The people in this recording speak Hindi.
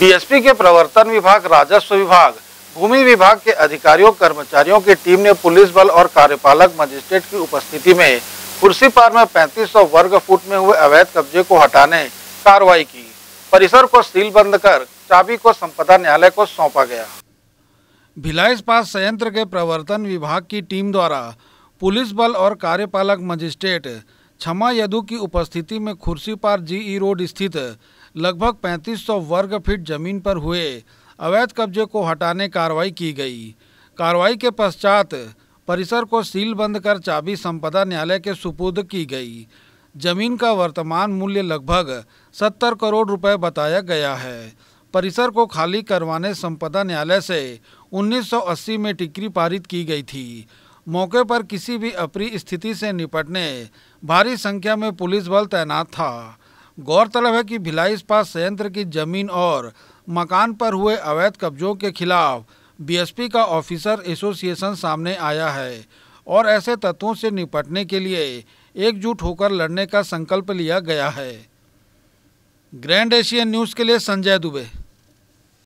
डीएसपी के प्रवर्तन विभाग राजस्व विभाग भूमि विभाग के अधिकारियों कर्मचारियों की टीम ने पुलिस बल और कार्यपालक मजिस्ट्रेट की उपस्थिति में पार में पैंतीस वर्ग फुट में हुए अवैध कब्जे को हटाने कार्रवाई की परिसर को सील बंद कर चाबी को संपदा न्यायालय को सौंपा गया भिलाई इस्पात संयंत्र के प्रवर्तन विभाग की टीम द्वारा पुलिस बल और कार्यपालक मजिस्ट्रेट क्षमा यदु की उपस्थिति में खुर्सीपार जीई रोड स्थित लगभग 3500 वर्ग फीट जमीन पर हुए अवैध कब्जे को हटाने कार्रवाई की गई कार्रवाई के पश्चात परिसर को सील बंद कर चाबी संपदा न्यायालय के सुपुर्द की गई जमीन का वर्तमान मूल्य लगभग 70 करोड़ रुपए बताया गया है परिसर को खाली करवाने संपदा न्यायालय से 1980 में टिकरी पारित की गई थी मौके पर किसी भी अप्रिय स्थिति से निपटने भारी संख्या में पुलिस बल तैनात था गौरतलब है कि भिलाई इस्पात संयंत्र की जमीन और मकान पर हुए अवैध कब्जों के खिलाफ बीएसपी का ऑफिसर एसोसिएशन सामने आया है और ऐसे तत्वों से निपटने के लिए एकजुट होकर लड़ने का संकल्प लिया गया है ग्रैंड एशियन न्यूज़ के लिए संजय दुबे